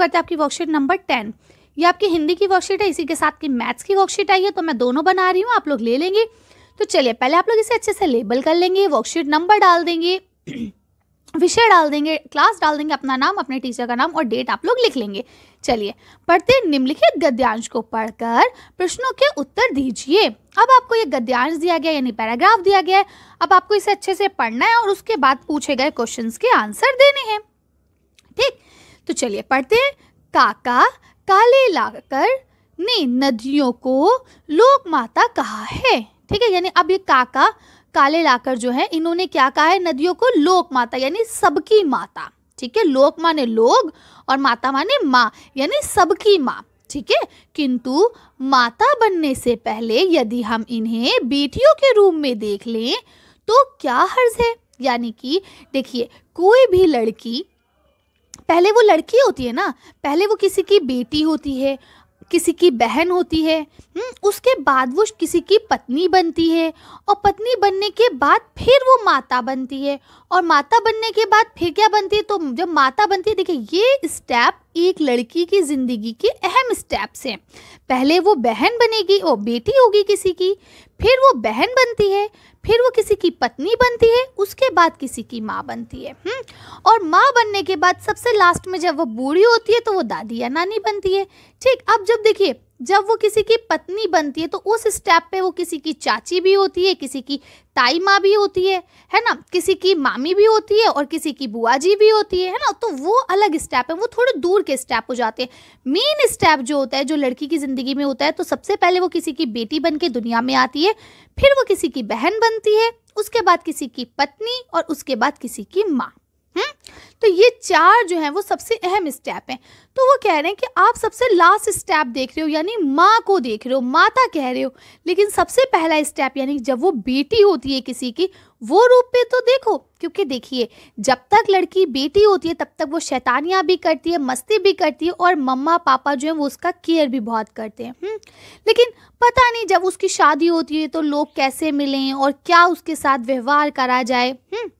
करते हैं आपकी वर्कशीट नंबर टेन ये आपकी हिंदी की वर्कशीट है इसी के साथ की मैथ्स की वर्कशीट आई है तो मैं दोनों बना रही हूँ आप लोग ले लेंगे तो चलिए पहले आप लोग इसे अच्छे से लेबल कर लेंगे वर्कशीट नंबर डाल देंगे विषय डाल देंगे क्लास डाल देंगे अपना नाम अपने टीचर का नाम और डेट आप लोग लिख लेंगे चलिए पढ़ते निम्नलिखित गद्यांश को पढ़कर प्रश्नों के उत्तर दीजिए अब आपको ये गद्यांश दिया गया यानी पैराग्राफ दिया गया है अब आपको इसे अच्छे से पढ़ना है और उसके बाद पूछे गए क्वेश्चंस के आंसर देने हैं ठीक तो चलिए पढ़ते हैं काका काले लाकर ने नदियों को लोक माता कहा है ठीक है यानी अब ये काका काले लाकर जो है इन्होंने क्या कहा है नदियों को लोक माता यानी सबकी माता ठीक है लोक माने लोग और माता माने माँ यानी सबकी माँ ठीक है किंतु माता बनने से पहले यदि हम इन्हें बेटियों के रूप में देख लें तो क्या हर्ज है यानी कि देखिए कोई भी लड़की पहले वो लड़की होती है ना पहले वो किसी की बेटी होती है किसी की बहन होती है हम्म, उसके बाद वो किसी की पत्नी बनती है और पत्नी बनने के बाद फिर वो माता बनती है और माता बनने के बाद फिर क्या बनती है तो जब माता बनती है देखिए ये स्टेप एक लड़की की ज़िंदगी के अहम स्टेप्स हैं पहले वो बहन बनेगी और बेटी होगी किसी की फिर वो बहन बनती है फिर वो किसी की पत्नी बनती है उसके बाद किसी की माँ बनती है हुँ? हम्म? और माँ बनने के बाद सबसे लास्ट में जब वो बूढ़ी होती है तो वो दादी या नानी बनती है ठीक अब जब देखिए जब वो किसी की पत्नी बनती है तो उस स्टेप पे वो किसी की चाची भी होती है किसी की ताई माँ भी होती है है ना किसी की मामी भी होती है और किसी की बुआ जी भी होती है है ना तो वो अलग स्टेप है वो थोड़े दूर के स्टेप हो जाते हैं मेन स्टेप जो होता है जो लड़की की ज़िंदगी में होता है तो सबसे पहले वो किसी की बेटी बन के दुनिया में आती है फिर वो किसी की बहन बनती है उसके बाद किसी की पत्नी और उसके बाद किसी की माँ हुँ? हम्म? तो ये चार जो हैं वो सबसे अहम स्टेप हैं तो वो कह रहे हैं कि आप सबसे लास्ट स्टेप देख रहे हो यानी माँ को देख रहे हो माता कह रहे हो लेकिन सबसे पहला स्टेप यानी जब वो बेटी होती है किसी की वो रूप पे तो देखो क्योंकि देखिए जब तक लड़की बेटी होती है तब तक वो शैतानियाँ भी करती है मस्ती भी करती है और मम्मा पापा जो है वो उसका केयर भी बहुत करते हैं हम्म? लेकिन पता नहीं जब उसकी शादी होती है तो लोग कैसे मिलें और क्या उसके साथ व्यवहार करा जाए हुँ? हम्म?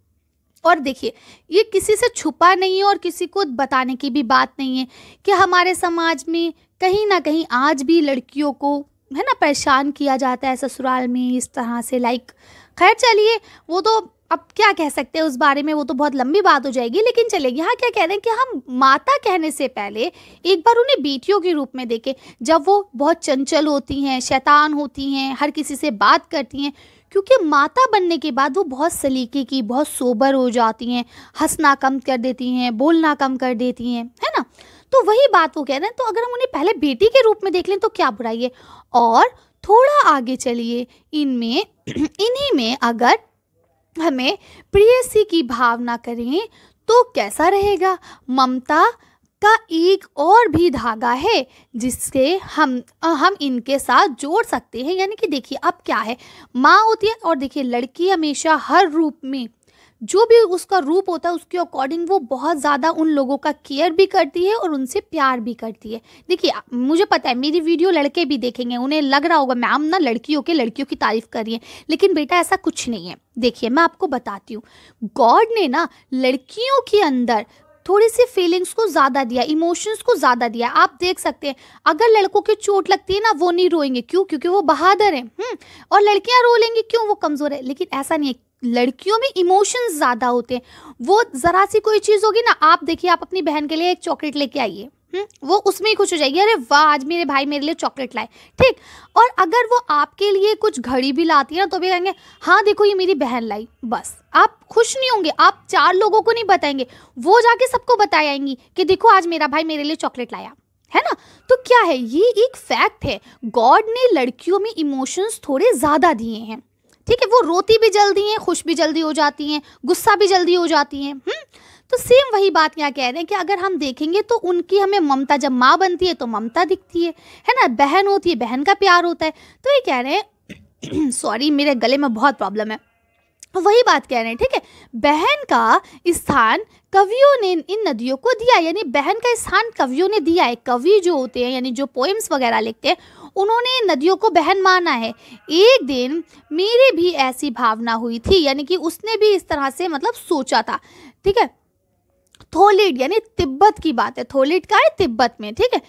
और देखिए ये किसी से छुपा नहीं है और किसी को बताने की भी बात नहीं है कि हमारे समाज में कहीं ना कहीं आज भी लड़कियों को है ना परेशान किया जाता है ससुराल में इस तरह से लाइक खैर चलिए वो तो अब क्या कह सकते हैं उस बारे में वो तो बहुत लंबी बात हो जाएगी लेकिन चले यहाँ क्या कह रहे हैं कि हम माता कहने से पहले एक बार उन्हें बेटियों के रूप में देखें जब वो बहुत चंचल होती हैं शैतान होती हैं हर किसी से बात करती हैं क्योंकि माता बनने के बाद वो बहुत सलीके की बहुत सोबर हो जाती हैं हंसना कम कर देती हैं बोलना कम कर देती हैं है ना तो वही बात वो कह रहे हैं तो अगर हम उन्हें पहले बेटी के रूप में देख लें तो क्या बुराई है और थोड़ा आगे चलिए इनमें इन्हीं में अगर हमें प्रियसी की भावना करें तो कैसा रहेगा ममता का एक और भी धागा है जिससे हम हम इनके साथ जोड़ सकते हैं यानी कि देखिए अब क्या है माँ होती है और देखिए लड़की हमेशा हर रूप में जो भी उसका रूप होता है उसके अकॉर्डिंग वो बहुत ज़्यादा उन लोगों का केयर भी करती है और उनसे प्यार भी करती है देखिए मुझे पता है मेरी वीडियो लड़के भी देखेंगे उन्हें लग रहा होगा मैम ना लड़कियों के लड़कियों की तारीफ करिए लेकिन बेटा ऐसा कुछ नहीं है देखिए मैं आपको बताती हूँ गॉड ने ना लड़कियों के अंदर थोड़ी सी फीलिंग्स को ज़्यादा दिया इमोशंस को ज़्यादा दिया आप देख सकते हैं अगर लड़कों की चोट लगती है ना वो नहीं रोएंगे क्यों क्योंकि वो बहादुर हैं हम्म, और लड़कियां रो लेंगी क्यों वो कमज़ोर है लेकिन ऐसा नहीं है लड़कियों में इमोशंस ज़्यादा होते हैं वो ज़रा सी कोई चीज़ होगी ना आप देखिए आप अपनी बहन के लिए एक चॉकलेट लेके आइए हम्म, वो उसमें ही खुश हो जाएगी अरे वाह आज मेरे भाई मेरे लिए चॉकलेट लाए ठीक और अगर वो आपके लिए कुछ घड़ी भी लाती है ना तो भी कहेंगे हाँ देखो ये मेरी बहन लाई बस आप खुश नहीं होंगे आप चार लोगों को नहीं बताएंगे वो जाके सबको बताएंगी कि देखो आज मेरा भाई मेरे लिए चॉकलेट लाया है ना तो क्या है ये एक फैक्ट है गॉड ने लड़कियों में इमोशंस थोड़े ज़्यादा दिए हैं ठीक है वो रोती भी जल्दी हैं खुश भी जल्दी हो जाती हैं गुस्सा भी जल्दी हो जाती हैं हम्म? तो सेम वही बात यहाँ कह रहे हैं कि अगर हम देखेंगे तो उनकी हमें ममता जब माँ बनती है तो ममता दिखती है है ना बहन होती है बहन का प्यार होता है तो ये कह रहे हैं सॉरी मेरे गले में बहुत प्रॉब्लम है वही बात कह रहे हैं ठीक है बहन का स्थान कवियों ने इन नदियों को दिया यानी बहन का स्थान कवियों ने दिया है कवि जो होते हैं यानी जो पोएम्स वगैरह लिखते हैं उन्होंने इन नदियों को बहन माना है एक दिन मेरी भी ऐसी भावना हुई थी यानी कि उसने भी इस तरह से मतलब सोचा था ठीक है थोलिड यानी तिब्बत की बात है थोलिड का है तिब्बत में ठीक है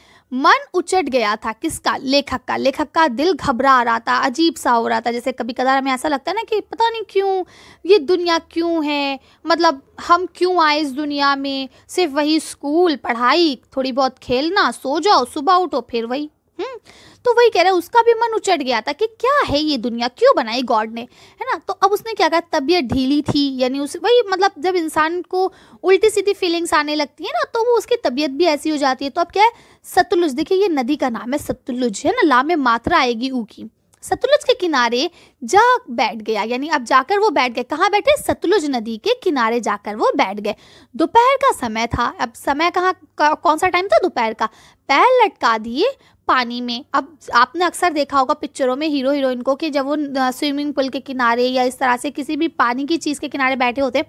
मन उचट गया था किसका लेखक का लेखक का दिल घबरा रहा था अजीब सा हो रहा था जैसे कभी कदार हमें ऐसा लगता है ना कि पता नहीं क्यों ये दुनिया क्यों है मतलब हम क्यों आए इस दुनिया में सिर्फ वही स्कूल पढ़ाई थोड़ी बहुत खेलना सो जाओ सुबह उठो फिर वही हम्म? तो वही कह रहा है उसका भी मन उचट गया था कि क्या है ये दुनिया क्यों बनाई गॉड ने है ना तो अब उसने क्या कहा तबीयत ढीली थी यानी उस वही मतलब जब इंसान को उल्टी सीधी फीलिंग्स आने लगती है ना तो वो उसकी तबीयत भी ऐसी हो जाती है तो अब क्या है सतुलुज देखिए ये नदी का नाम है सतुलुज है ना ला में मात्रा आएगी ऊ की सतुलुज के किनारे जा बैठ गया यानी अब जाकर वो बैठ गए कहाँ बैठे सतुलुज नदी के किनारे जाकर वो बैठ गए दोपहर का समय था अब समय कहाँ कौन सा टाइम था दोपहर का पैर लटका दिए पानी में अब आपने अक्सर देखा होगा पिक्चरों में हीरो हीरोइन को कि जब वो स्विमिंग पूल के किनारे या इस तरह से किसी भी पानी की चीज़ के किनारे बैठे होते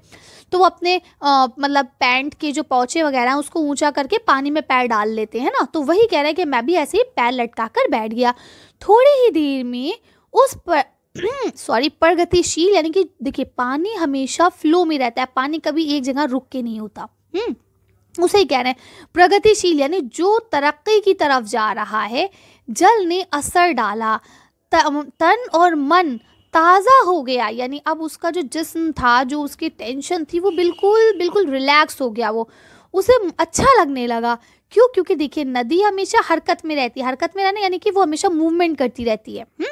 तो वो अपने मतलब पैंट के जो पौचे वगैरह हैं उसको ऊंचा करके पानी में पैर डाल लेते हैं ना तो वही कह रहे हैं कि मैं भी ऐसे ही पैर लटका कर बैठ गया थोड़ी ही देर में उस पर सॉरी प्रगतिशील यानी कि देखिए पानी हमेशा फ्लो में रहता है पानी कभी एक जगह रुक के नहीं होता हम्म। उसे ही कह रहे हैं प्रगतिशील यानी जो तरक्की की तरफ जा रहा है जल ने असर डाला तन और मन ताज़ा हो गया यानी अब उसका जो जिस्म था जो उसकी टेंशन थी वो बिल्कुल बिल्कुल रिलैक्स हो गया वो उसे अच्छा लगने लगा क्यों क्योंकि देखिए नदी हमेशा हरकत में रहती है हरकत में रहना यानी कि वो हमेशा मूवमेंट करती रहती है हुँ? हम्म?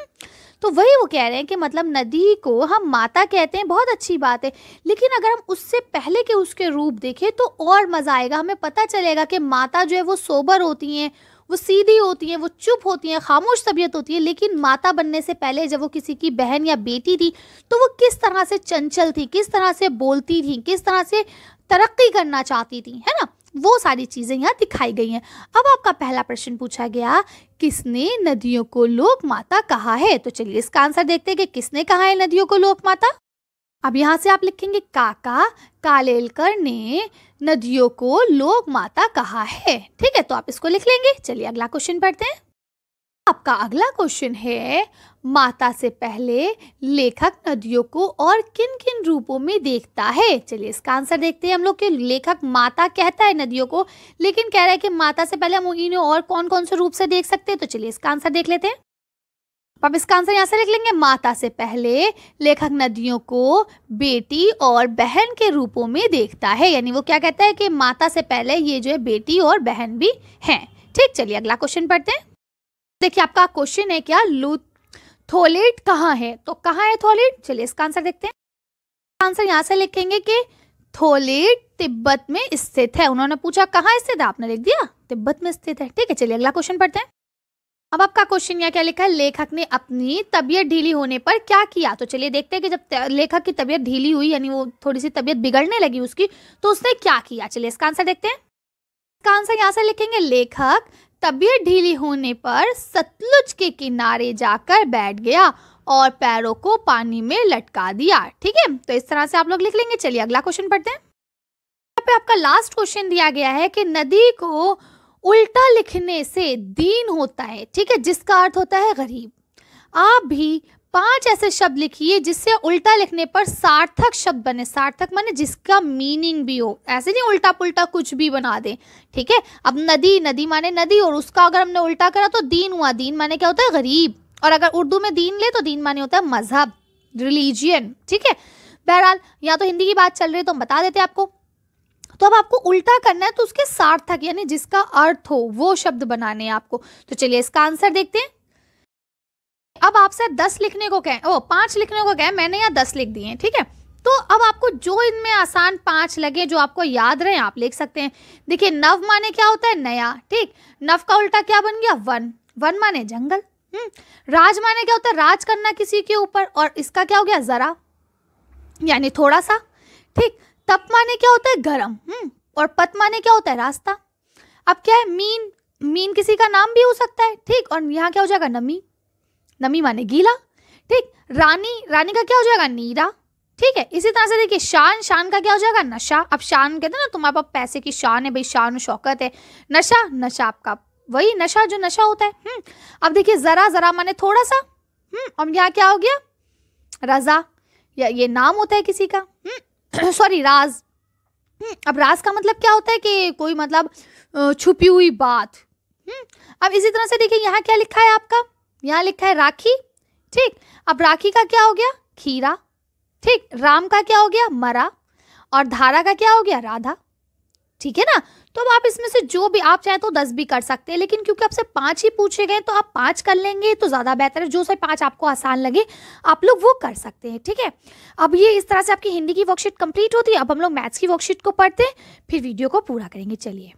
तो वही वो कह रहे हैं कि मतलब नदी को हम माता कहते हैं बहुत अच्छी बात है लेकिन अगर हम उससे पहले के उसके रूप देखें तो और मज़ा आएगा हमें पता चलेगा कि माता जो है वो सोबर होती हैं वो सीधी होती हैं वो चुप होती हैं खामोश तबीयत होती है लेकिन माता बनने से पहले जब वो किसी की बहन या बेटी थी तो वो किस तरह से चंचल थी किस तरह से बोलती थी किस तरह से तरक्की करना चाहती थी है ना वो सारी चीज़ें यहाँ दिखाई गई हैं अब आपका पहला प्रश्न पूछा गया किसने नदियों को लोक माता कहा है तो चलिए इसका आंसर देखते हैं कि किसने कहा है नदियों को लोक माता अब यहाँ से आप लिखेंगे काका कालेलकर ने नदियों को लोक माता कहा है ठीक है तो आप इसको लिख लेंगे चलिए अगला क्वेश्चन पढ़ते हैं आपका अगला क्वेश्चन है माता से पहले लेखक नदियों को और किन किन रूपों में देखता है चलिए इसका आंसर देखते हैं हम लोग के लेखक माता कहता है नदियों को लेकिन कह रहा है कि माता से पहले हम इन्हें और कौन कौन से रूप से देख सकते हैं तो चलिए इसका आंसर देख लेते हैं अब इसका आंसर यहाँ से लिख लेंगे माता से पहले लेखक नदियों को बेटी और बहन के रूपों में देखता है यानी वो क्या कहता है कि माता से पहले ये जो है बेटी और बहन भी हैं ठीक चलिए अगला क्वेश्चन पढ़ते हैं देखिए आपका क्वेश्चन है क्या लूत थोलेट कहाँ है तो कहाँ है थोलेट चलिए इसका आंसर देखते हैं आंसर यहाँ से लिखेंगे कि थोलेट तिब्बत में स्थित है उन्होंने पूछा कहाँ स्थित है आपने लिख दिया तिब्बत में स्थित है ठीक है चलिए अगला क्वेश्चन पढ़ते हैं अब आपका क्वेश्चन यहाँ क्या लिखा है लेखक ने अपनी तबीयत ढीली होने पर क्या किया तो चलिए देखते हैं कि जब लेखक की तबीयत ढीली हुई यानी वो थोड़ी सी तबीयत बिगड़ने लगी उसकी तो उसने क्या किया चलिए इसका आंसर देखते हैं इसका आंसर यहाँ से लिखेंगे लेखक तबीयत ढीली होने पर सतलुज के किनारे जाकर बैठ गया और पैरों को पानी में लटका दिया ठीक है तो इस तरह से आप लोग लिख लेंगे चलिए अगला क्वेश्चन पढ़ते हैं यहाँ पे आपका लास्ट क्वेश्चन दिया गया है कि नदी को उल्टा लिखने से दीन होता है ठीक है जिसका अर्थ होता है गरीब आप भी पांच ऐसे शब्द लिखिए जिससे उल्टा लिखने पर सार्थक शब्द बने सार्थक माने जिसका मीनिंग भी हो ऐसे नहीं उल्टा पुल्टा कुछ भी बना दे ठीक है अब नदी नदी माने नदी और उसका अगर हमने उल्टा करा तो दीन हुआ दीन माने क्या होता है गरीब और अगर उर्दू में दीन ले तो दीन माने होता है मजहब रिलीजियन ठीक है बहरहाल या तो हिंदी की बात चल रही है तो हम बता देते आपको तो अब आपको उल्टा करना है तो उसके सार्थक यानी जिसका अर्थ हो वो शब्द बनाने हैं आपको तो चलिए इसका आंसर देखते हैं अब आपसे दस लिखने को कहें ओ पांच लिखने को कहें मैंने यहाँ दस लिख दिए ठीक है तो अब आपको जो इनमें आसान पांच लगे जो आपको याद रहे आप लिख सकते हैं देखिए नव माने क्या होता है नया ठीक नव का उल्टा क्या बन गया वन वन माने जंगल हम्म राज माने क्या होता है राज करना किसी के ऊपर और इसका क्या हो गया जरा यानी थोड़ा सा ठीक तप माने क्या होता है गरम हम्म और पत माने क्या होता है रास्ता अब क्या है मीन मीन किसी का नाम भी हो सकता है ठीक और यहाँ क्या हो जाएगा नमी नमी माने गीला ठीक रानी रानी का क्या हो जाएगा नीरा ठीक है इसी तरह से देखिए शान शान का क्या हो जाएगा नशा अब शान कहते हैं ना तुम्हारे पास पैसे की शान है भाई शान शौकत है नशा नशा आपका वही नशा जो नशा होता है हम्म, अब देखिए जरा जरा माने थोड़ा सा हम्म और यहाँ क्या हो गया रजा या ये नाम होता है किसी का सॉरी हम्म, राज हम्म, अब राज का मतलब क्या होता है कि कोई मतलब छुपी हुई बात हम्म अब इसी तरह से देखिए यहाँ क्या लिखा है आपका यहाँ लिखा है राखी ठीक अब राखी का क्या हो गया खीरा ठीक राम का क्या हो गया मरा और धारा का क्या हो गया राधा ठीक है ना तो अब आप इसमें से जो भी आप चाहे तो दस भी कर सकते हैं लेकिन क्योंकि आपसे पांच ही पूछे गए तो आप पांच कर लेंगे तो ज़्यादा बेहतर है जो से पांच आपको आसान लगे आप लोग वो कर सकते हैं ठीक है अब ये इस तरह से आपकी हिंदी की वर्कशीट कंप्लीट होती है अब हम लोग मैथ्स की वर्कशीट को पढ़ते हैं फिर वीडियो को पूरा करेंगे चलिए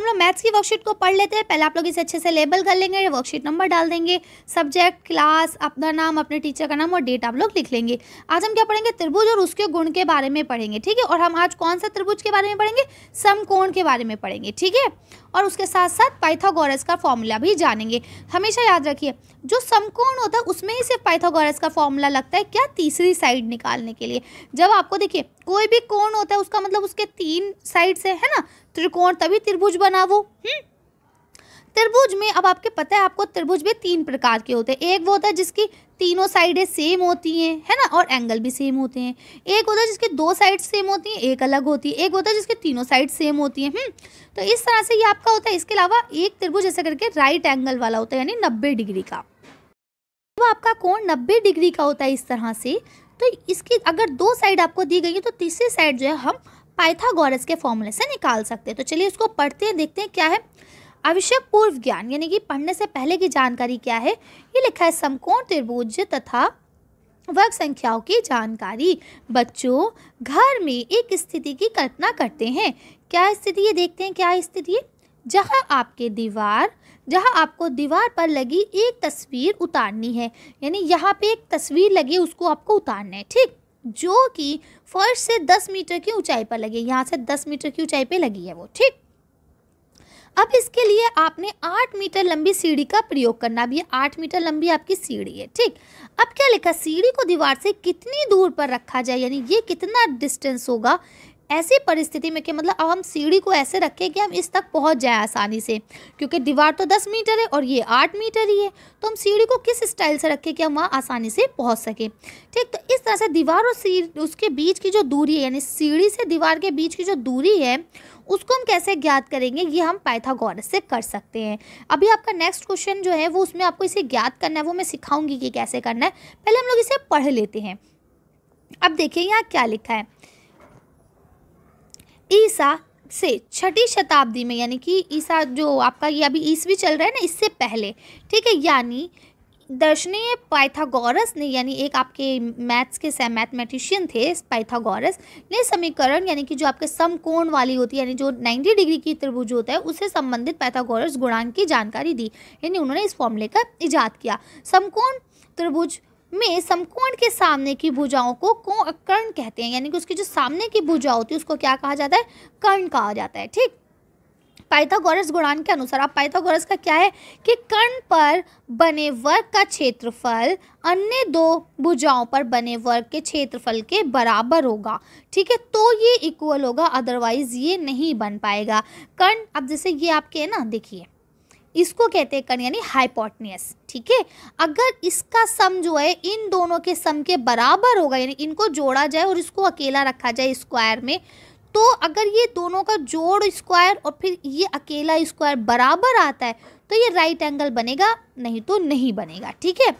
हम लोग मैथ्स की वर्कशीट को पढ़ लेते हैं पहले आप लोग इसे अच्छे से लेबल कर लेंगे वर्कशीट नंबर डाल देंगे सब्जेक्ट क्लास अपना नाम अपने टीचर का नाम और डेट आप लोग लिख लेंगे आज हम क्या पढ़ेंगे त्रिभुज और उसके गुण के बारे में पढ़ेंगे ठीक है और हम आज कौन सा त्रिभुज के बारे में पढ़ेंगे समकोण के बारे में पढ़ेंगे ठीक है और उसके साथ साथ पाइथागोरस का फॉर्मूला भी जानेंगे हमेशा याद रखिए जो समकोण होता है उसमें ही सिर्फ पाइथागोरस का फॉर्मूला लगता है क्या तीसरी साइड निकालने के लिए जब आपको देखिए कोई भी कोण होता है उसका मतलब उसके तीन साइड्स है ना त्रिकोण तभी त्रिभुज बना वो हम्म? त्रिभुज में अब आपके पता है आपको त्रिभुज में तीन प्रकार के होते हैं एक वो होता है जिसकी तीनों साइडें सेम होती हैं है ना और एंगल भी सेम होते हैं एक होता है जिसकी दो साइड सेम होती हैं एक अलग होती है एक होता है जिसकी तीनों साइड सेम होती हैं हम्म तो इस तरह से ये आपका होता है इसके अलावा एक त्रिभुज ऐसा करके राइट एंगल वाला होता है यानी नब्बे डिग्री का जब आपका कोण नब्बे डिग्री का होता है इस तरह से तो इसकी अगर दो साइड आपको दी गई है तो तीसरी साइड जो है हम पाइथागोरस के फॉर्मूले से निकाल सकते हैं तो चलिए इसको पढ़ते हैं देखते हैं क्या है आवश्यक पूर्व ज्ञान यानी कि पढ़ने से पहले की जानकारी क्या है ये लिखा है समकोण त्रिभुज तथा वर्ग संख्याओं की जानकारी बच्चों घर में एक स्थिति की कल्पना करते हैं क्या स्थिति ये देखते हैं क्या स्थिति है जहाँ आपके दीवार जहाँ आपको दीवार पर लगी एक तस्वीर उतारनी है यानी यहाँ पे एक तस्वीर लगी उसको आपको उतारना है ठीक जो कि फर्श से दस मीटर की ऊंचाई पर लगी यहाँ से दस मीटर की ऊंचाई पर लगी है वो ठीक अब इसके लिए आपने आठ मीटर लंबी सीढ़ी का प्रयोग करना अब ये आठ मीटर लंबी आपकी सीढ़ी है ठीक अब क्या लिखा सीढ़ी को दीवार से कितनी दूर पर रखा जाए यानी ये कितना डिस्टेंस होगा ऐसी परिस्थिति में कि मतलब अब हम सीढ़ी को ऐसे रखें कि हम इस तक पहुंच जाए आसानी से क्योंकि दीवार तो दस मीटर है और ये आठ मीटर ही है तो हम सीढ़ी को किस स्टाइल से रखें कि हम वहाँ आसानी से पहुँच सकें ठीक तो इस तरह से दीवार और उसके बीच की जो दूरी है यानी सीढ़ी से दीवार के बीच की जो दूरी है उसको हम कैसे ज्ञात करेंगे ये हम पाइथागोरस से कर सकते हैं अभी आपका नेक्स्ट क्वेश्चन जो है वो उसमें आपको इसे ज्ञात करना है वो मैं सिखाऊंगी कि कैसे करना है पहले हम लोग इसे पढ़ लेते हैं अब देखिए यहाँ क्या लिखा है ईसा से छठी शताब्दी में यानी कि ईसा जो आपका ये अभी ईस्वी चल रहा है ना इससे पहले ठीक है यानी दर्शनीय पाइथागोरस ने यानी एक आपके मैथ्स के मैथमेटिशियन थे पाइथागोरस ने समीकरण यानी कि जो आपके समकोण वाली होती है यानी जो 90 डिग्री की त्रिभुज होता है उससे संबंधित पाइथागोरस गुणांक की जानकारी दी यानी उन्होंने इस फॉर्मूले का इजाद किया समकोण त्रिभुज में समकोण के सामने की भुजाओं को कर्ण कहते हैं यानी कि उसकी जो सामने की भुजा होती है उसको क्या कहा जाता है कर्ण कहा जाता है ठीक पाइथागोरस गुणान के अनुसार आप पाइथागोरस का क्या है कि कर्ण पर बने वर्ग का क्षेत्रफल अन्य दो भुजाओं पर बने वर्ग के क्षेत्रफल के बराबर होगा ठीक है तो ये इक्वल होगा अदरवाइज ये नहीं बन पाएगा कर्ण अब जैसे ये आपके है ना देखिए इसको कहते हैं कर्ण यानी हाइपोटनियस ठीक है अगर इसका सम जो है इन दोनों के सम के बराबर होगा यानी इनको जोड़ा जाए और इसको अकेला रखा जाए स्क्वायर में तो अगर ये दोनों का जोड़ स्क्वायर और फिर ये अकेला स्क्वायर बराबर आता है तो ये राइट एंगल बनेगा नहीं तो नहीं बनेगा ठीक है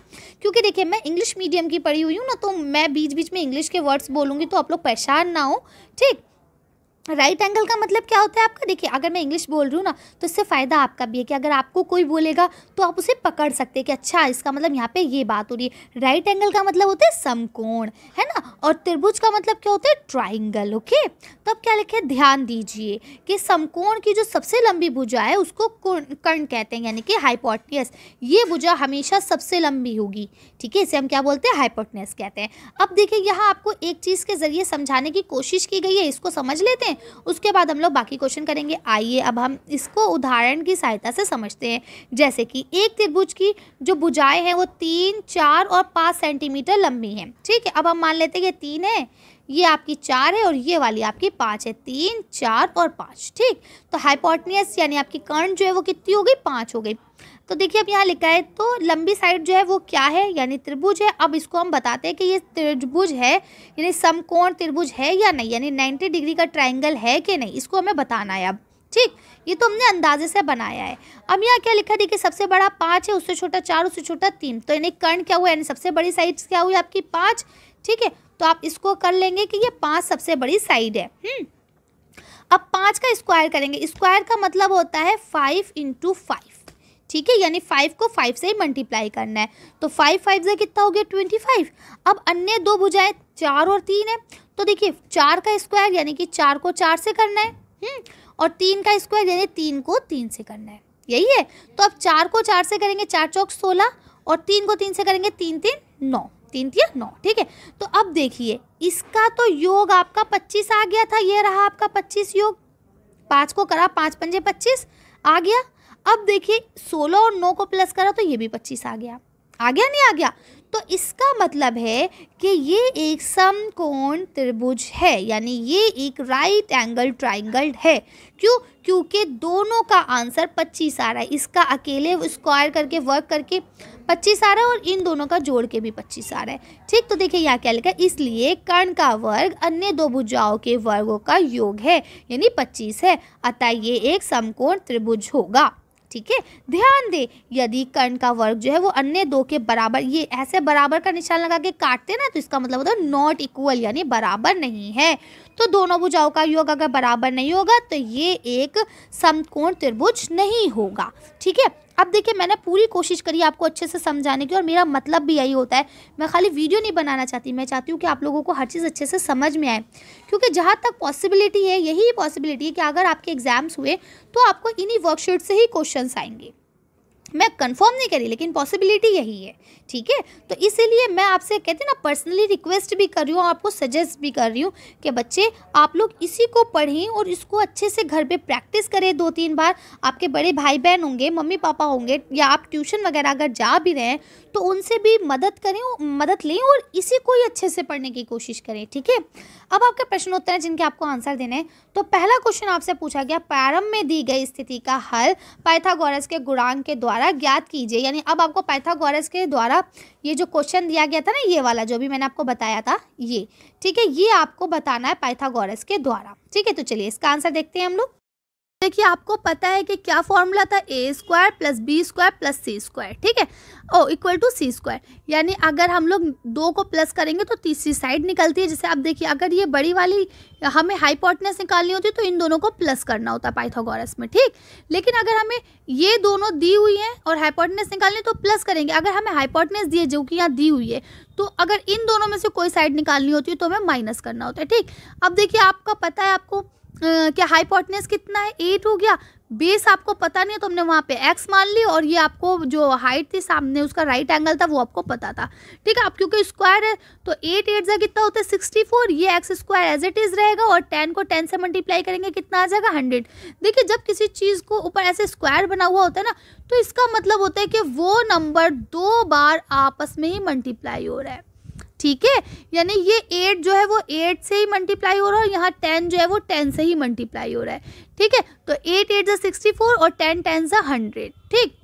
क्योंकि देखिए मैं इंग्लिश मीडियम की पढ़ी हुई हूँ ना तो मैं बीच बीच में इंग्लिश के वर्ड्स बोलूँगी तो आप लोग परेशान ना हो ठीक राइट एंगल का मतलब क्या होता है आपका देखिए अगर मैं इंग्लिश बोल रही हूँ ना तो इससे फ़ायदा आपका भी है कि अगर आपको कोई बोलेगा तो आप उसे पकड़ सकते हैं कि अच्छा इसका मतलब यहाँ पे ये बात हो रही है राइट एंगल का मतलब होता है समकोण है ना और त्रिभुज का मतलब क्या होता है ट्राइंगल ओके तो अब क्या लिखे ध्यान दीजिए कि समकोण की जो सबसे लंबी भुजा है उसको कर्ण कहते हैं यानी कि हाइपोटियस ये भुजा हमेशा सबसे लंबी होगी ठीक है इसे हम क्या बोलते हैं हाइपोटनेस कहते हैं अब देखिए यहाँ आपको एक चीज़ के ज़रिए समझाने की कोशिश की गई है इसको समझ लेते हैं उसके बाद हम लोग बाकी क्वेश्चन करेंगे आइए अब हम इसको उदाहरण की सहायता से समझते हैं जैसे कि एक त्रिभुज की जो बुझाएं हैं वो तीन चार और पाँच सेंटीमीटर लंबी हैं ठीक है अब हम मान लेते हैं ये तीन है ये आपकी चार है और ये वाली आपकी पाँच है तीन चार और पाँच ठीक तो हाइपोटनियस यानी आपकी कर्ण जो है वो कितनी हो गई पाँच हो गई तो देखिए अब यहाँ लिखा है तो लंबी साइड जो है वो क्या है यानी त्रिभुज है अब इसको हम बताते हैं कि ये त्रिभुज है यानी समकोण त्रिभुज है या नहीं यानी नाइन्टी डिग्री का ट्राइंगल है कि नहीं इसको हमें बताना है अब ठीक ये तो हमने अंदाजे से बनाया है अब यहाँ क्या लिखा देखिए सबसे बड़ा पाँच है उससे छोटा चार उससे छोटा तीन तो यानी कर्ण क्या हुआ यानी सबसे बड़ी साइड क्या हुई आपकी पाँच ठीक है तो आप इसको कर लेंगे कि ये पाँच सबसे बड़ी साइड है हम्म। अब पाँच का स्क्वायर करेंगे स्क्वायर का मतलब होता है फाइव इंटू फाइव ठीक है यानी फाइव को फाइव से ही मल्टीप्लाई करना है तो फाइव फाइव से कितना हो गया ट्वेंटी फाइव अब अन्य दो भुजाएं चार और तीन है तो देखिए चार का स्क्वायर यानी कि चार को चार से करना है हुँ? हम्म, और तीन का स्क्वायर यानी तीन को तीन से करना है यही है तो अब चार को चार से करेंगे चार चौक सोलह और तीन को तीन से करेंगे तीन तीन नौ तीन तीन नौ ठीक है तो अब देखिए इसका तो योग आपका पच्चीस आ गया था ये रहा आपका पच्चीस योग पाँच को करा पाँच पंजे पच्चीस आ गया अब देखिए सोलह और नौ को प्लस करा तो ये भी पच्चीस आ गया आ गया नहीं आ गया तो इसका मतलब है कि ये एक समकोण त्रिभुज है यानी ये एक राइट एंगल ट्राइंगल है क्यों क्योंकि दोनों का आंसर 25 आ रहा है इसका अकेले स्क्वायर करके वर्क करके 25 आ रहा है और इन दोनों का जोड़ के भी 25 आ रहा है ठीक तो देखिए यहाँ क्या लिखा है इसलिए कर्ण का वर्ग अन्य दो भुजाओं के वर्गों का योग है यानी 25 है अतः ये एक समकोण त्रिभुज होगा ठीक है ध्यान दे यदि कर्ण का वर्ग जो है वो अन्य दो के बराबर ये ऐसे बराबर का निशान लगा के काटते ना तो इसका मतलब होता है नॉट इक्वल यानी बराबर नहीं है तो दोनों भुजाओं का योग अगर बराबर नहीं होगा तो ये एक समकोण त्रिभुज नहीं होगा ठीक है अब देखिए मैंने पूरी कोशिश करी आपको अच्छे से समझाने की और मेरा मतलब भी यही होता है मैं खाली वीडियो नहीं बनाना चाहती मैं चाहती हूँ कि आप लोगों को हर चीज़ अच्छे से समझ में आए क्योंकि जहाँ तक पॉसिबिलिटी है यही पॉसिबिलिटी है कि अगर आपके एग्ज़ाम्स हुए तो आपको इन्हीं वर्कशीट से ही क्वेश्चन आएंगे मैं कंफर्म नहीं करी लेकिन पॉसिबिलिटी यही है ठीक है तो इसीलिए मैं आपसे कहती हूँ ना पर्सनली रिक्वेस्ट भी कर रही हूँ आपको सजेस्ट भी कर रही हूँ कि बच्चे आप लोग इसी को पढ़ें और इसको अच्छे से घर पे प्रैक्टिस करें दो तीन बार आपके बड़े भाई बहन होंगे मम्मी पापा होंगे या आप ट्यूशन वगैरह अगर जा भी रहे हैं तो उनसे भी मदद करें मदद लें और इसी को ही अच्छे से पढ़ने की कोशिश करें ठीक है अब आपके प्रश्नोत्तर हैं जिनके आपको आंसर देने हैं तो पहला क्वेश्चन आपसे पूछा गया प्रारंभ में दी गई स्थिति का हल पाइथागोरस के गुणांक के द्वारा ज्ञात कीजिए यानी अब आपको पाइथागोरस के द्वारा ये जो क्वेश्चन दिया गया था ना ये वाला जो भी मैंने आपको बताया था ये ठीक है ये आपको बताना है पाइथागोरस के द्वारा ठीक है तो चलिए इसका आंसर देखते हैं हम लोग देखिए आपको पता है कि क्या फॉर्मूला था A square plus B square plus C square ठीक है ओ इक्वल टू सी स्क्वायर यानी अगर हम लोग दो को प्लस करेंगे तो तीसरी साइड निकलती है जैसे आप देखिए अगर ये बड़ी वाली हमें हाईपोटनेस निकालनी होती है तो इन दोनों को प्लस करना होता है पाइथागोरस में ठीक लेकिन अगर हमें ये दोनों दी हुई हैं और हाइपोटनेस निकालनी तो प्लस करेंगे अगर हमें हाइपोटनेस दिए जो कि यहाँ दी हुई है तो अगर इन दोनों में से कोई साइड निकालनी होती है तो हमें माइनस करना होता है ठीक अब देखिए आपका पता है आपको क्या हाईपोटनेस कितना है एट हो गया बेस आपको पता नहीं है तो हमने वहाँ पे एक्स मान ली और ये आपको जो हाइट थी सामने उसका राइट एंगल था वो आपको पता था ठीक है आप क्योंकि स्क्वायर है तो एट एट जगह कितना होता है सिक्सटी फोर ये X square as it is रहेगा और टेन को टेन से मल्टीप्लाई करेंगे कितना आ जाएगा हंड्रेड देखिए जब किसी चीज़ को ऊपर ऐसे स्क्वायर बना हुआ होता है ना तो इसका मतलब होता है कि वो नंबर दो बार आपस में ही मल्टीप्लाई हो रहा है ठीक है यानी ये एट जो है वो एट से ही मल्टीप्लाई हो रहा है और यहाँ टेन जो है वो टेन से ही मल्टीप्लाई हो रहा है ठीक है तो एट एट जो सिक्सटी फोर और टेन टेन जो हंड्रेड ठीक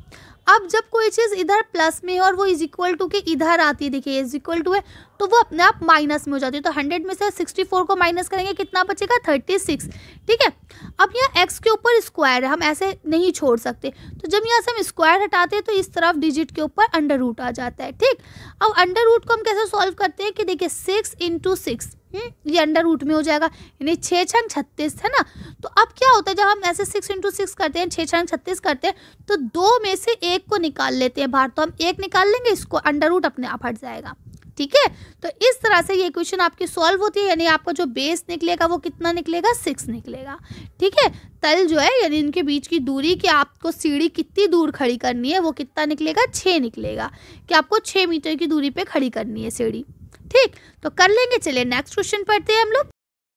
अब जब कोई चीज़ इधर प्लस में है और वो इज इक्वल टू के इधर आती है देखिए इज इक्वल टू है तो वो अपने आप माइनस में हो जाती है तो हंड्रेड में से सिक्सटी फोर को माइनस करेंगे कितना बचेगा थर्टी सिक्स ठीक है अब यहाँ एक्स के ऊपर स्क्वायर है हम ऐसे नहीं छोड़ सकते तो जब यहाँ से हम स्क्वायर हटाते हैं तो इस तरफ डिजिट के ऊपर अंडर रूट आ जाता है ठीक अब अंडर रूट को हम कैसे सॉल्व करते हैं कि देखिए सिक्स इंटू सिक्स हम्म, ये अंडर रूट में हो जाएगा यानी छः छंग छत्तीस है ना तो अब क्या होता है जब हम ऐसे सिक्स इंटू सिक्स करते हैं छः छंग छत्तीस करते हैं तो दो में से एक को निकाल लेते हैं बाहर तो हम एक निकाल लेंगे इसको अंडर रूट अपने आप हट जाएगा ठीक है तो इस तरह से ये क्वेश्चन आपकी सॉल्व होती है यानी आपका जो बेस निकलेगा वो कितना निकलेगा सिक्स निकलेगा ठीक है तल जो है यानी इनके बीच की दूरी कि आपको सीढ़ी कितनी दूर खड़ी करनी है वो कितना निकलेगा छः निकलेगा कि आपको छः मीटर की दूरी पर खड़ी करनी है सीढ़ी ठीक तो कर लेंगे चलिए नेक्स्ट क्वेश्चन पढ़ते हैं हम लोग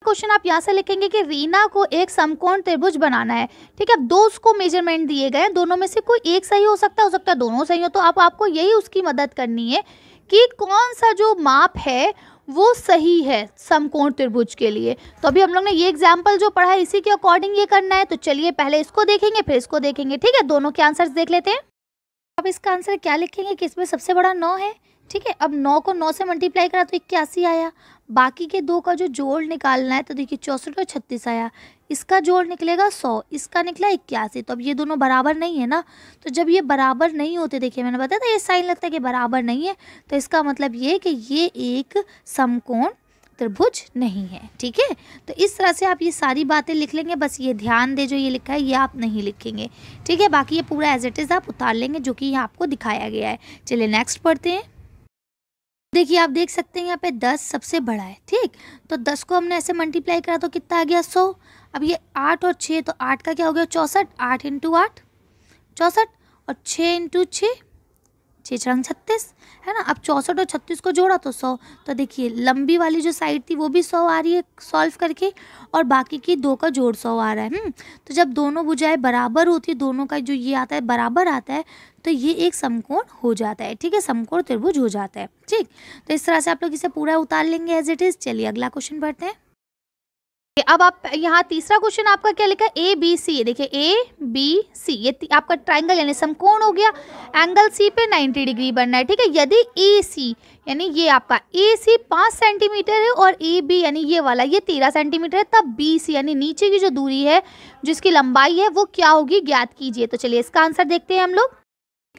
क्वेश्चन आप यहाँ से लिखेंगे कि रीना को एक समकोण त्रिभुज बनाना है ठीक है दो उसको मेजरमेंट दिए गए हैं दोनों में से कोई एक सही हो सकता है हो सकता है दोनों सही हो तो आप आपको यही उसकी मदद करनी है कि कौन सा जो माप है वो सही है समकोण त्रिभुज के लिए तो अभी हम लोग ने ये एग्जाम्पल जो पढ़ा है इसी के अकॉर्डिंग ये करना है तो चलिए पहले इसको देखेंगे फिर इसको देखेंगे ठीक है दोनों के आंसर देख लेते हैं आप इसका आंसर क्या लिखेंगे कि इसमें सबसे बड़ा नौ है ठीक है अब नौ को नौ से मल्टीप्लाई करा तो इक्यासी आया बाकी के दो का जो जोड़ निकालना है तो देखिए चौंसठ और छत्तीस आया इसका जोड़ निकलेगा सौ इसका निकला इक्यासी तो अब ये दोनों बराबर नहीं है ना तो जब ये बराबर नहीं होते देखिए मैंने बताया था ये साइन लगता है कि बराबर नहीं है तो इसका मतलब ये कि ये एक समकोण त्रिभुज नहीं है ठीक है तो इस तरह से आप ये सारी बातें लिख लेंगे बस ये ध्यान दे जो ये लिखा है ये आप नहीं लिखेंगे ठीक है बाकी ये पूरा एज इट इज़ आप उतार लेंगे जो कि यहाँ आपको दिखाया गया है चलिए नेक्स्ट पढ़ते हैं देखिए आप देख सकते हैं यहाँ पे दस सबसे बड़ा है ठीक तो दस को हमने ऐसे मल्टीप्लाई करा तो कितना आ गया सौ अब ये आठ और छः तो आठ का क्या हो गया चौंसठ आठ इंटू आठ चौंसठ और छः इंटू छः छः छंग छत्तीस है ना अब चौंसठ और छत्तीस को जोड़ा तो सौ तो देखिए लंबी वाली जो साइड थी वो भी सौ आ रही है सॉल्व करके और बाकी की दो का जोड़ सौ आ रहा है हम्म? तो जब दोनों बुझाएँ बराबर होती है दोनों का जो ये आता है बराबर आता है तो ये एक समकोण हो जाता है ठीक है समकोण त्रिभुज हो जाता है ठीक तो इस तरह से आप लोग इसे पूरा उतार लेंगे एज इट इज चलिए अगला क्वेश्चन पढ़ते हैं अब आप यहाँ तीसरा क्वेश्चन आपका क्या लिखा है ए बी सी देखिए ए बी सी ये आपका ट्राइंगल यानी समकोण हो गया एंगल सी पे 90 डिग्री बनना है ठीक है यदि ए सी यानी ये आपका ए सी पाँच सेंटीमीटर है और ए बी यानी ये वाला ये तेरह सेंटीमीटर है तब बी सी यानी नीचे की जो दूरी है जिसकी लंबाई है वो क्या होगी ज्ञात कीजिए तो चलिए इसका आंसर देखते हैं हम लोग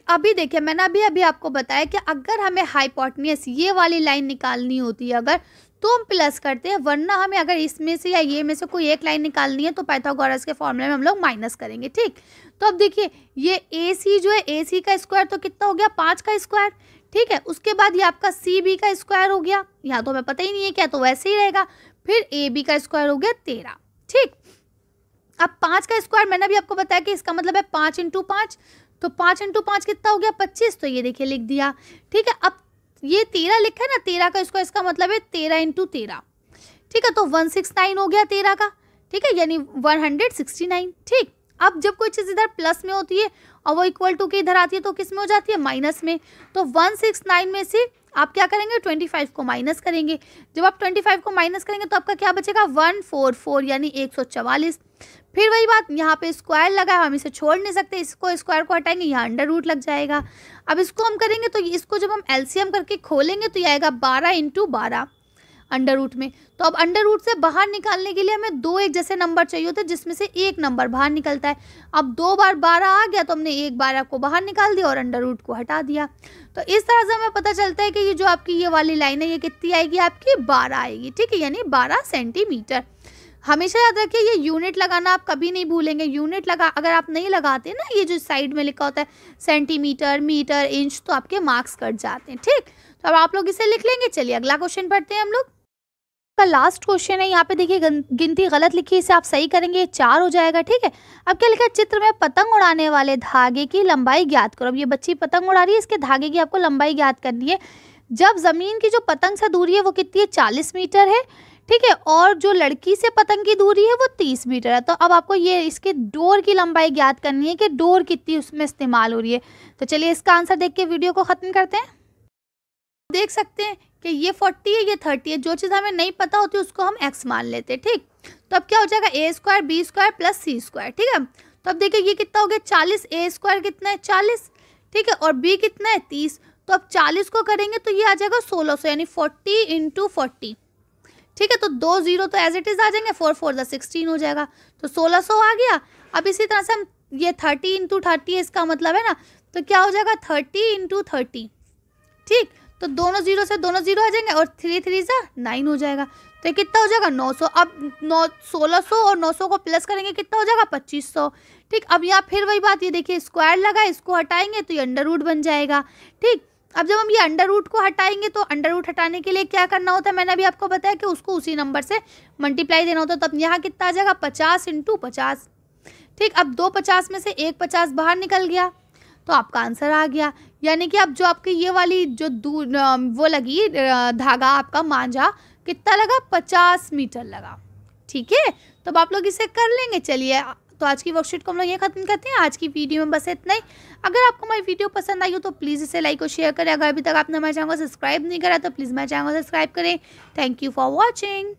अभी देखिए मैंने अभी अभी आपको बताया कि अगर हमें हाइपोटनियस ये वाली लाइन निकालनी होती है अगर तो हम प्लस करते हैं वरना हमें अगर इसमें से या ये में से कोई एक लाइन निकालनी है तो पाइथागोरस के फॉर्मूले में हम लोग माइनस करेंगे ठीक तो अब देखिए ये ए सी जो है ए सी का स्क्वायर तो कितना हो गया पाँच का स्क्वायर ठीक है उसके बाद ये आपका सी बी का स्क्वायर हो गया यहाँ तो हमें पता ही नहीं है क्या तो वैसे ही रहेगा फिर ए बी का स्क्वायर हो गया तेरह ठीक अब पाँच का स्क्वायर मैंने भी आपको बताया कि इसका मतलब है पाँच इंटू पाँच तो पाँच इंटू पाँच कितना हो गया पच्चीस तो ये देखिए लिख दिया ठीक है अब ये तेरह लिखा है ना तेरह का इसको इसका मतलब है तेरह इंटू तेरह ठीक है तो वन सिक्स नाइन हो गया तेरह का ठीक है यानी वन हंड्रेड सिक्सटी नाइन ठीक अब जब कोई चीज़ इधर प्लस में होती है और वो इक्वल टू के इधर आती है तो किस में हो जाती है माइनस में तो वन सिक्स नाइन में से आप क्या करेंगे ट्वेंटी फाइव को माइनस करेंगे जब आप ट्वेंटी फाइव को माइनस करेंगे तो आपका क्या बचेगा वन फोर फोर यानी एक सौ चवालीस फिर वही बात यहाँ पे स्क्वायर लगा है हम इसे छोड़ नहीं सकते इसको स्क्वायर को हटाएंगे यहाँ अंडर रूट लग जाएगा अब इसको हम करेंगे तो इसको जब हम एलसीएम करके खोलेंगे तो ये आएगा बारह इंटू बारह अंडर रूट में तो अब अंडर रूट से बाहर निकालने के लिए हमें दो एक जैसे नंबर चाहिए होते हैं जिसमें से एक नंबर बाहर निकलता है अब दो बार बारह आ गया तो हमने एक बारह को बाहर निकाल दिया और अंडर रूट को हटा दिया तो इस तरह से हमें पता चलता है कि ये जो आपकी ये वाली लाइन है ये कितनी आएगी आपकी बारह आएगी ठीक है यानी बारह सेंटीमीटर हमेशा याद रखिए ये यूनिट लगाना आप कभी नहीं भूलेंगे यूनिट लगा अगर आप नहीं लगाते ना ये जो साइड में लिखा होता है सेंटीमीटर मीटर इंच तो आपके मार्क्स कट जाते हैं ठीक तो अब आप लोग इसे लिख लेंगे चलिए अगला क्वेश्चन पढ़ते हैं हम लोग आपका लास्ट क्वेश्चन है यहाँ पे देखिए गिनती गलत लिखी इसे आप सही करेंगे चार हो जाएगा ठीक है अब क्या लिखा है चित्र में पतंग उड़ाने वाले धागे की लंबाई ज्ञात करो अब ये बच्ची पतंग उड़ा रही है इसके धागे की आपको लंबाई ज्ञात करनी है जब ज़मीन की जो पतंग से दूरी है वो कितनी है चालीस मीटर है ठीक है और जो लड़की से पतंग की दूरी है वो तीस मीटर है तो अब आपको ये इसके डोर की लंबाई ज्ञात करनी है कि डोर कितनी उसमें इस्तेमाल हो रही है तो चलिए इसका आंसर देख के वीडियो को ख़त्म करते हैं देख सकते हैं कि ये फोर्टी है ये थर्टी है जो चीज़ हमें नहीं पता होती उसको हम एक्स मान लेते हैं ठीक तो अब क्या हो जाएगा A square B square plus C square ठीक है तो अब देखिए ये कितना हो गया चालीस ए स्क्वायर कितना है चालीस ठीक है और बी कितना है तीस तो अब चालीस को करेंगे तो ये आ जाएगा सोलह सौ यानी फोर्टी इंटू फोर्टी ठीक है तो दो जीरो तो एज इट इज़ आ जाएंगे फोर फोर दिक्सटीन हो जाएगा तो सोलह सौ आ गया अब इसी तरह से हम ये थर्टी इंटू थर्टी इसका मतलब है ना तो क्या हो जाएगा थर्टी इंटू थर्टी ठीक तो दोनों जीरो से दोनों जीरो आ जाएंगे और थ्री थ्री सा नाइन हो जाएगा तो ये कितना हो जाएगा नौ सौ अब नौ सोलह सौ और नौ सौ को प्लस करेंगे कितना हो जाएगा पच्चीस सौ ठीक अब यहाँ फिर वही बात ये देखिए स्क्वायर लगा इसको हटाएंगे तो ये अंडर रूट बन जाएगा ठीक अब जब हम ये अंडर रूट को हटाएंगे तो अंडर रूट हटाने के लिए क्या करना होता है मैंने अभी आपको बताया कि उसको उसी नंबर से मल्टीप्लाई देना होता है तब तो यहाँ कितना आ जाएगा पचास इंटू पचास ठीक अब दो पचास में से एक पचास बाहर निकल गया तो आपका आंसर आ गया यानी कि अब जो आपकी ये वाली जो दूर वो लगी धागा आपका मांझा कितना लगा पचास मीटर लगा ठीक है तो अब आप लोग इसे कर लेंगे चलिए तो आज की वर्कशीट को हम लोग ये खत्म करते हैं आज की वीडियो में बस इतना ही अगर आपको हमारी वीडियो पसंद आई हो तो प्लीज़ इसे लाइक और शेयर करें अगर अभी तक आपने हमारे चैनल को सब्सक्राइब नहीं करा तो प्लीज़ हमारे चैनल को सब्सक्राइब करें थैंक यू फॉर वॉचिंग